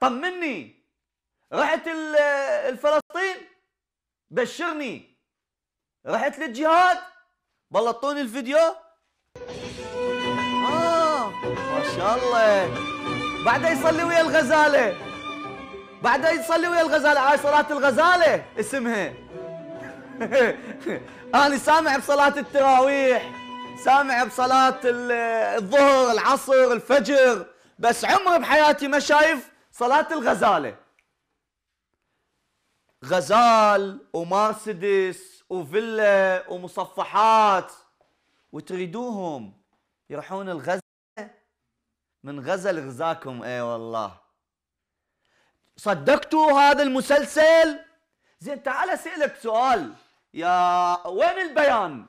طمني رحت الفلسطين بشرني رحت للجهاد بلطوني الفيديو آه ما شاء الله بعدها يصلي ويا الغزالة بعدها يصلي ويا الغزالة هاي صلاة الغزالة اسمها أنا سامع بصلاة التراويح سامع بصلاة الظهر العصر الفجر بس عمري بحياتي ما شايف صلاة الغزالة غزال ومرسيدس وفيلا ومصفحات وتريدوهم يروحون الغزل من غزل غزاكم اي والله صدقتوا هذا المسلسل زين تعال اسالك سؤال يا وين البيان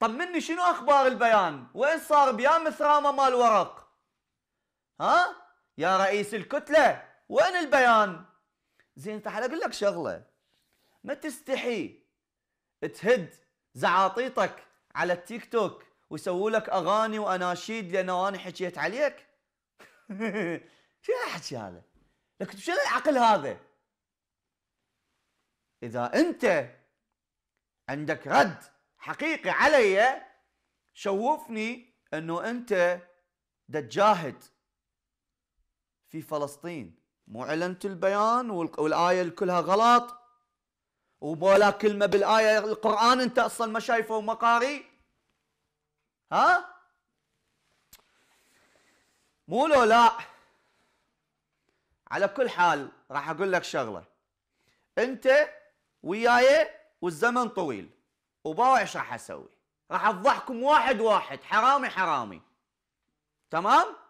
طمني شنو اخبار البيان وين صار بيان مثرامه مال ورق ها يا رئيس الكتله وين البيان زين تعال اقول لك شغله ما تستحي تهد زعاطيطك على التيك توك ويسووا لك اغاني واناشيد لان انا حكيت عليك شو الحكي هذا لك شنو العقل هذا اذا انت عندك رد حقيقي علي شوفني انه انت دجاهد في فلسطين مو اعلنت البيان والآية كلها غلط ولا كلمة بالآية القرآن أنت أصلا ما شايفه وما قاري ها مو لو لا على كل حال راح أقول لك شغلة أنت وياي والزمن طويل وباوع ايش راح أسوي راح أفضحكم واحد واحد حرامي حرامي تمام؟